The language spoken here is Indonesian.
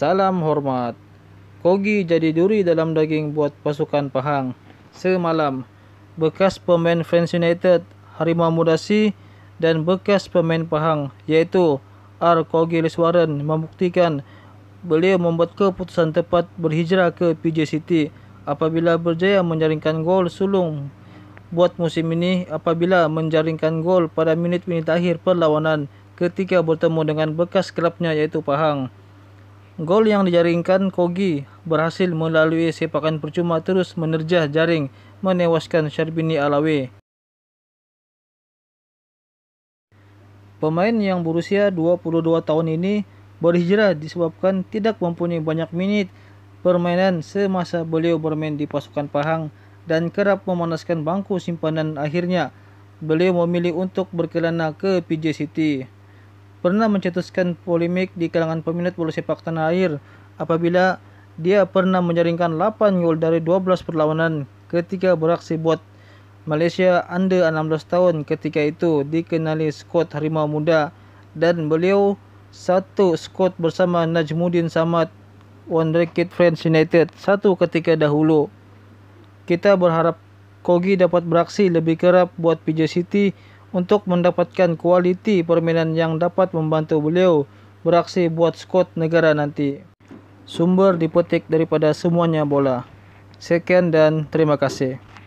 Salam hormat. Kogi jadi duri dalam daging buat pasukan Pahang. Semalam, bekas pemain Fans United, Harimau Mudasi, dan bekas pemain Pahang, yaitu R. Kogi Leswaran membuktikan beliau membuat keputusan tepat berhijrah ke PJ City apabila berjaya menjaringkan gol sulung buat musim ini apabila menjaringkan gol pada menit-menit akhir perlawanan ketika bertemu dengan bekas klubnya yaitu Pahang. Gol yang dijaringkan Kogi berhasil melalui sepakan percuma terus menerjah jaring menewaskan Syarbini Alawi. Pemain yang berusia 22 tahun ini berhijrah disebabkan tidak mempunyai banyak minit permainan semasa beliau bermain di pasukan Pahang dan kerap memanaskan bangku simpanan akhirnya beliau memilih untuk berkelana ke PJ City pernah mencetuskan polemik di kalangan peminat bola sepak tanah air apabila dia pernah menjaringkan 8 gol dari 12 perlawanan ketika beraksi buat Malaysia under 16 tahun ketika itu dikenali Scott Harimau Muda dan beliau satu Scott bersama Najmudin Samad One Racket Friends United satu ketika dahulu. Kita berharap Kogi dapat beraksi lebih kerap buat PJ City untuk mendapatkan kualiti permainan yang dapat membantu beliau beraksi buat skuad negara nanti. Sumber dipetik daripada semuanya bola. Sekian dan terima kasih.